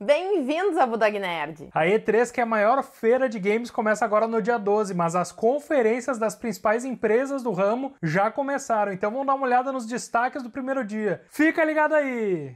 Bem-vindos à Budog Nerd! A E3, que é a maior feira de games, começa agora no dia 12, mas as conferências das principais empresas do ramo já começaram, então vamos dar uma olhada nos destaques do primeiro dia. Fica ligado aí!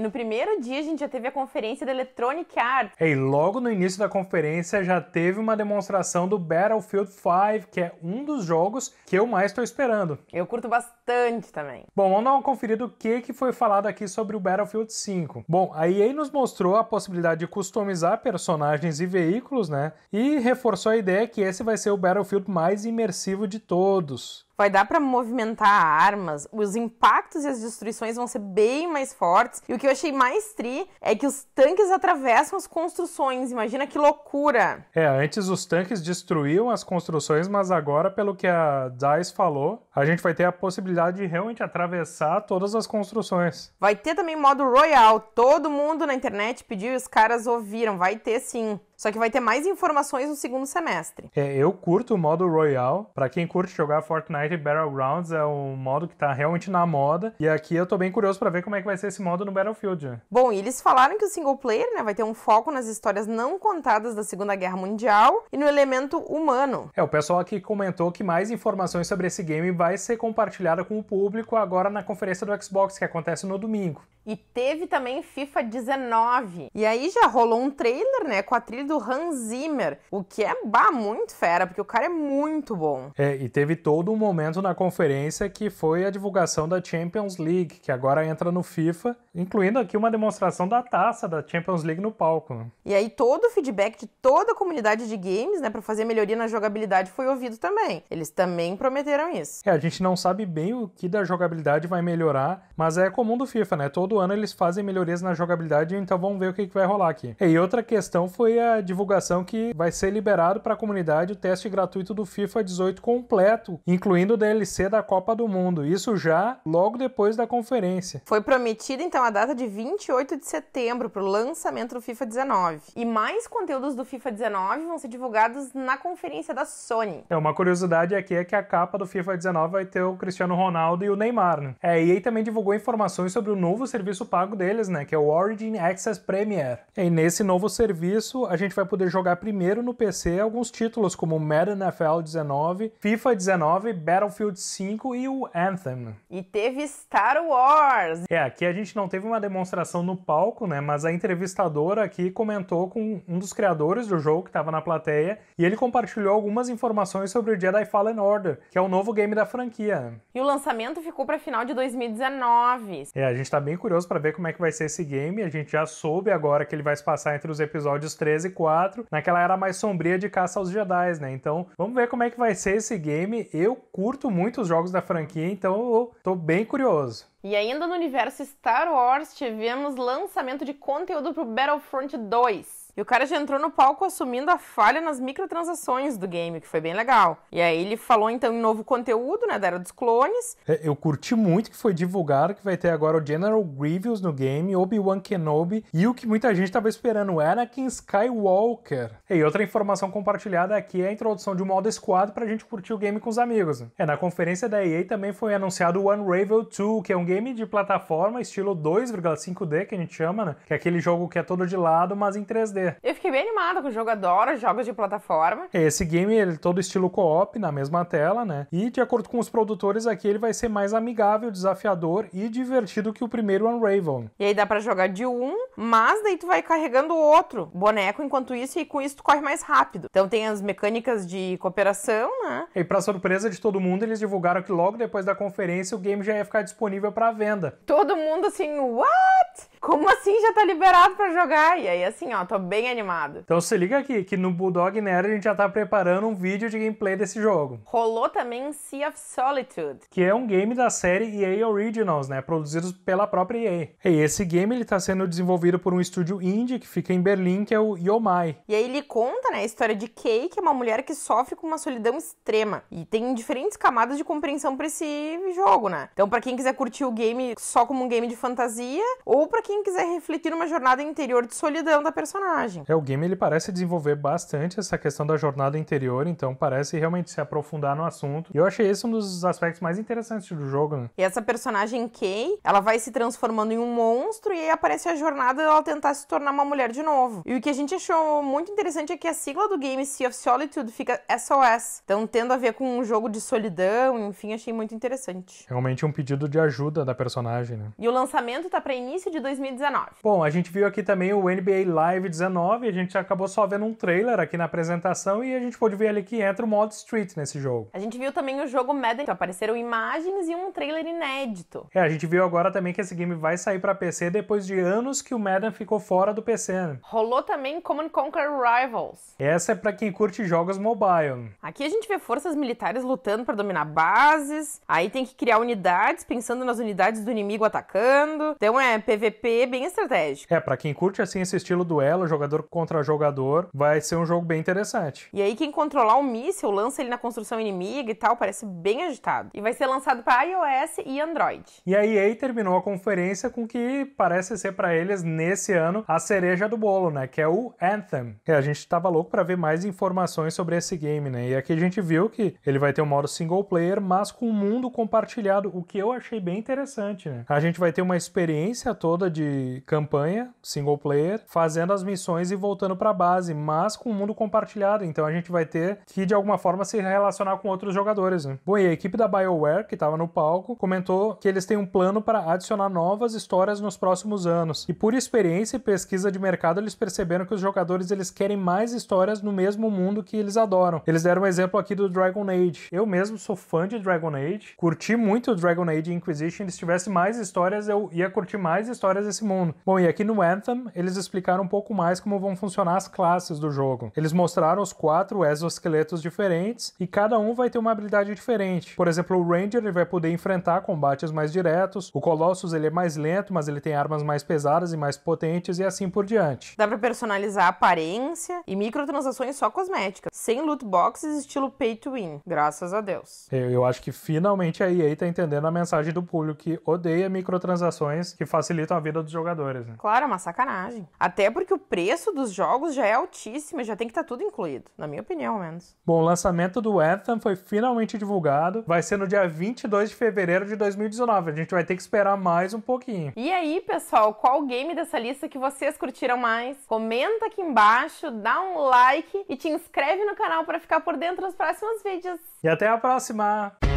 E no primeiro dia a gente já teve a conferência da Electronic Arts. É, e logo no início da conferência já teve uma demonstração do Battlefield 5, que é um dos jogos que eu mais estou esperando. Eu curto bastante também. Bom, vamos dar uma conferida o que, que foi falado aqui sobre o Battlefield 5. Bom, a EA nos mostrou a possibilidade de customizar personagens e veículos, né? E reforçou a ideia que esse vai ser o Battlefield mais imersivo de todos vai dar para movimentar armas, os impactos e as destruições vão ser bem mais fortes. E o que eu achei mais tri é que os tanques atravessam as construções. Imagina que loucura! É, antes os tanques destruíam as construções, mas agora, pelo que a Dice falou, a gente vai ter a possibilidade de realmente atravessar todas as construções. Vai ter também modo Royal. Todo mundo na internet pediu e os caras ouviram. Vai ter sim. Só que vai ter mais informações no segundo semestre. É, eu curto o modo Royal. Para quem curte jogar Fortnite Battlegrounds, é um modo que tá realmente na moda. E aqui eu tô bem curioso para ver como é que vai ser esse modo no Battlefield. Bom, e eles falaram que o single player, né, vai ter um foco nas histórias não contadas da Segunda Guerra Mundial e no elemento humano. É, o pessoal aqui comentou que mais informações sobre esse game vai ser compartilhada com o público agora na conferência do Xbox, que acontece no domingo. E teve também FIFA 19. E aí já rolou um trailer, né, com a trilha do Hans Zimmer, o que é bah, muito fera, porque o cara é muito bom. É, e teve todo um momento na conferência que foi a divulgação da Champions League, que agora entra no FIFA, incluindo aqui uma demonstração da taça da Champions League no palco. Né? E aí todo o feedback de toda a comunidade de games, né, para fazer melhoria na jogabilidade foi ouvido também. Eles também prometeram isso. É, a gente não sabe bem o que da jogabilidade vai melhorar, mas é comum do FIFA, né? Todo ano eles fazem melhorias na jogabilidade, então vamos ver o que, que vai rolar aqui. É, e outra questão foi a divulgação que vai ser liberado para a comunidade o teste gratuito do FIFA 18 completo, incluindo o DLC da Copa do Mundo. Isso já logo depois da conferência. Foi prometida então a data de 28 de setembro para o lançamento do FIFA 19. E mais conteúdos do FIFA 19 vão ser divulgados na conferência da Sony. É uma curiosidade aqui é que a capa do FIFA 19 vai ter o Cristiano Ronaldo e o Neymar. Né? É, e aí também divulgou informações sobre o novo serviço pago deles, né, que é o Origin Access Premier. E nesse novo serviço a gente gente vai poder jogar primeiro no PC alguns títulos como Madden NFL 19, FIFA 19, Battlefield 5 e o Anthem. E teve Star Wars. É, aqui a gente não teve uma demonstração no palco, né, mas a entrevistadora aqui comentou com um dos criadores do jogo que estava na plateia e ele compartilhou algumas informações sobre o Jedi Fallen Order, que é o novo game da franquia. E o lançamento ficou para final de 2019. É, a gente está bem curioso para ver como é que vai ser esse game. A gente já soube agora que ele vai se passar entre os episódios 13 4 naquela era mais sombria de caça aos Jedi, né? Então, vamos ver como é que vai ser esse game. Eu curto muito os jogos da franquia, então eu tô bem curioso. E ainda no universo Star Wars, tivemos lançamento de conteúdo pro Battlefront 2. E o cara já entrou no palco assumindo a falha nas microtransações do game, que foi bem legal. E aí ele falou então em novo conteúdo, né, da Era dos Clones. É, eu curti muito que foi divulgado que vai ter agora o General Grievous no game, Obi-Wan Kenobi e o que muita gente estava esperando, Anakin Skywalker. E outra informação compartilhada aqui é a introdução de um modo squad pra gente curtir o game com os amigos. Né? É, na conferência da EA também foi anunciado o Unravel 2, que é um game de plataforma estilo 2,5D, que a gente chama, né? Que é aquele jogo que é todo de lado, mas em 3D eu fiquei bem animada com o jogo, adoro jogos de plataforma. É, esse game, ele é todo estilo co-op, na mesma tela, né? E de acordo com os produtores aqui, ele vai ser mais amigável, desafiador e divertido que o primeiro Unravel. E aí dá para jogar de um, mas daí tu vai carregando o outro boneco enquanto isso e com isso tu corre mais rápido. Então tem as mecânicas de cooperação, né? E para surpresa de todo mundo, eles divulgaram que logo depois da conferência o game já ia ficar disponível para venda. Todo mundo assim, what? Como assim já tá liberado para jogar? E aí, assim, ó, tô bem animado. Então se liga aqui, que no Bulldog Nerd a gente já tá preparando um vídeo de gameplay desse jogo. Rolou também Sea of Solitude. Que é um game da série EA Originals, né? Produzidos pela própria EA. E esse game, ele tá sendo desenvolvido por um estúdio indie que fica em Berlim, que é o Yomai. E aí ele conta, né, a história de Kay, que é uma mulher que sofre com uma solidão extrema. E tem diferentes camadas de compreensão para esse jogo, né? Então, para quem quiser curtir o game só como um game de fantasia, ou para quem quem quiser refletir uma jornada interior de solidão da personagem. É, o game ele parece desenvolver bastante essa questão da jornada interior, então parece realmente se aprofundar no assunto. E eu achei esse um dos aspectos mais interessantes do jogo, né? E essa personagem Kay, ela vai se transformando em um monstro e aí aparece a jornada dela tentar se tornar uma mulher de novo. E o que a gente achou muito interessante é que a sigla do game Sea of Solitude fica SOS, então tendo a ver com um jogo de solidão, enfim, achei muito interessante. Realmente um pedido de ajuda da personagem, né? E o lançamento tá para início de 2020 2019. Bom, a gente viu aqui também o NBA Live 19, a gente acabou só vendo um trailer aqui na apresentação e a gente pôde ver ali que entra o modo Street nesse jogo. A gente viu também o jogo Madden, que então apareceram imagens e um trailer inédito. É, a gente viu agora também que esse game vai sair para PC depois de anos que o Madden ficou fora do PC. Né? Rolou também Common Conquer Rivals. Essa é para quem curte jogos mobile. Aqui a gente vê forças militares lutando para dominar bases, aí tem que criar unidades pensando nas unidades do inimigo atacando. Então é PVP bem estratégico. É, para quem curte assim esse estilo duelo, jogador contra jogador, vai ser um jogo bem interessante. E aí quem controlar o um míssil, lança ele na construção inimiga e tal, parece bem agitado. E vai ser lançado para iOS e Android. E aí aí terminou a conferência com que parece ser para eles nesse ano a cereja do bolo, né, que é o Anthem. E é, a gente tava louco para ver mais informações sobre esse game, né? E aqui a gente viu que ele vai ter um modo single player, mas com um mundo compartilhado, o que eu achei bem interessante, né? A gente vai ter uma experiência toda de de campanha, single player, fazendo as missões e voltando para a base, mas com o mundo compartilhado. Então a gente vai ter que de alguma forma se relacionar com outros jogadores. Né? Bom, e a equipe da BioWare, que estava no palco, comentou que eles têm um plano para adicionar novas histórias nos próximos anos. E por experiência e pesquisa de mercado, eles perceberam que os jogadores eles querem mais histórias no mesmo mundo que eles adoram. Eles deram um exemplo aqui do Dragon Age. Eu mesmo sou fã de Dragon Age, curti muito o Dragon Age Inquisition. Se tivesse mais histórias, eu ia curtir mais histórias desse mundo. Bom, e aqui no Anthem, eles explicaram um pouco mais como vão funcionar as classes do jogo. Eles mostraram os quatro exoesqueletos diferentes e cada um vai ter uma habilidade diferente. Por exemplo, o Ranger ele vai poder enfrentar combates mais diretos, o Colossus ele é mais lento, mas ele tem armas mais pesadas e mais potentes e assim por diante. Dá para personalizar a aparência e microtransações só cosméticas, sem loot boxes estilo pay to win, graças a Deus. Eu, eu acho que finalmente a EA tá entendendo a mensagem do público que odeia microtransações que facilitam a vida vida dos jogadores. Né? Claro, é uma sacanagem. Até porque o preço dos jogos já é altíssimo, já tem que estar tá tudo incluído, na minha opinião, ao menos. Bom, o lançamento do Anthem foi finalmente divulgado. Vai ser no dia 22 de fevereiro de 2019. A gente vai ter que esperar mais um pouquinho. E aí, pessoal, qual game dessa lista que vocês curtiram mais? Comenta aqui embaixo, dá um like e te inscreve no canal para ficar por dentro dos próximos vídeos. E até a próxima!